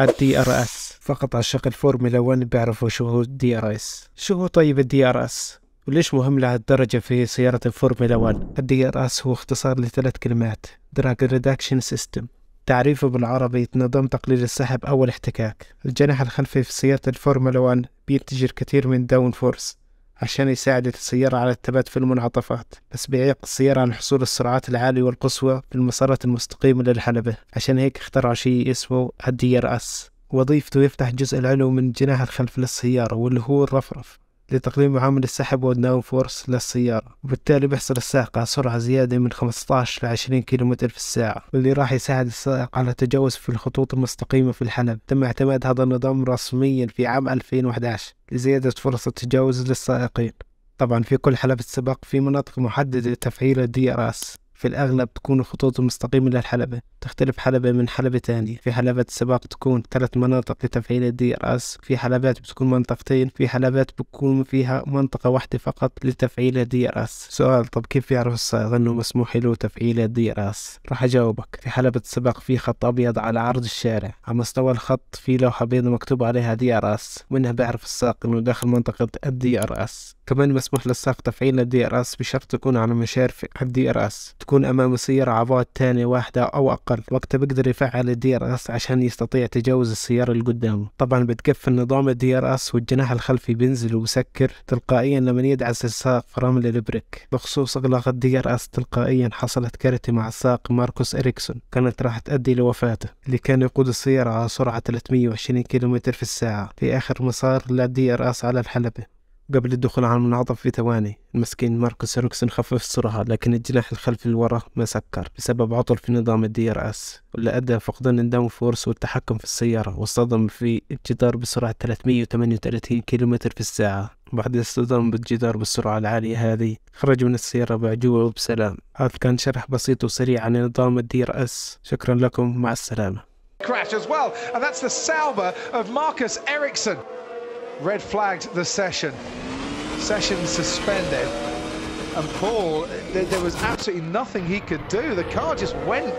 الدي ار اس فقط عشاق الفورمولا 1 بيعرفوا شو هو الدي ار اس شو هو طيب الدي ار اس وليش مهم لهالدرجة في سيارة الفورمولا 1 الدي ار اس هو اختصار لثلاث كلمات دراج ريدكشن سيستم تعريفه بالعربي نظام تقليل السحب أو الاحتكاك الجناح الخلفي في سيارة الفورمولا 1 بينتج الكثير من داون فورس عشان يساعد السيارة على الثبات في المنعطفات بس بيعيق السيارة عن حصول السرعات العالية والقصوى في المسارات المستقيمة للحلبة عشان هيك اخترعوا شيء اسمه الدي ار اس وظيفته يفتح الجزء العلوي من الجناح الخلف للسيارة واللي هو الرفرف لتقديم عامل السحب والداون فورس للسيارة وبالتالي بيحصل السائق على سرعة زيادة من 15 ل 20 كم في الساعة واللي راح يساعد السائق على التجاوز في الخطوط المستقيمة في الحلب تم اعتماد هذا النظام رسميا في عام 2011 لزيادة فرص التجاوز للسائقين طبعا في كل حلبة سباق في مناطق محددة لتفعيل الدي ار اس في الأغلب تكون الخطوط مستقيمة للحلبة تختلف حلبة من حلبة تانية في حلبات السباق تكون ثلاث مناطق لتفعيل اس في حلبات بتكون منطقتين في حلبات بتكون فيها منطقة واحدة فقط لتفعيل اس سؤال طب كيف يعرف السائق أنه مسموح له تفعيل اس راح أجاوبك في حلبة السباق في خط أبيض على عرض الشارع على مستوى الخط في لوحة بيضاء مكتوب عليها دي اس منها بيعرف السائق أنه داخل منطقة الدي اس كمان مسموح للساق تفعيل الدي ار اس بشرط تكون على مشارف الدي ار اس تكون امام السيارة عبوات تانية ثانية واحدة او اقل وقتها بقدر يفعل الدي ار اس عشان يستطيع تجاوز السيارة اللي قدامه طبعا بتكفي النظام الدي ار اس والجناح الخلفي بينزل وبسكر تلقائيا لما يدعس الساق في رمل البريك بخصوص اغلاق الدي ار اس تلقائيا حصلت كارثة مع الساق ماركوس اريكسون كانت راح تؤدي لوفاته اللي كان يقود السيارة على سرعة 320 كم في الساعة في اخر مسار للدي ار اس على الحلبة قبل الدخول على المنعطف في ثواني المسكين ماركوس روكسن خفف السرعة لكن الجناح الخلفي لورا ما سكر بسبب عطل في نظام الدي ار اس واللي أدى فقدان الداون فورس والتحكم في السيارة واصطدم في الجدار بسرعة 338 كيلومتر في الساعة بعد الاصطدام بالجدار بالسرعة العالية هذه خرج من السيارة بعجوة وبسلام هذا كان شرح بسيط وسريع عن نظام الدي ار اس شكرا لكم مع السلامة crash as well and that's the salver of Marcus Ericsson red flagged the session. Session suspended. And Paul, there was absolutely nothing he could do. The car just went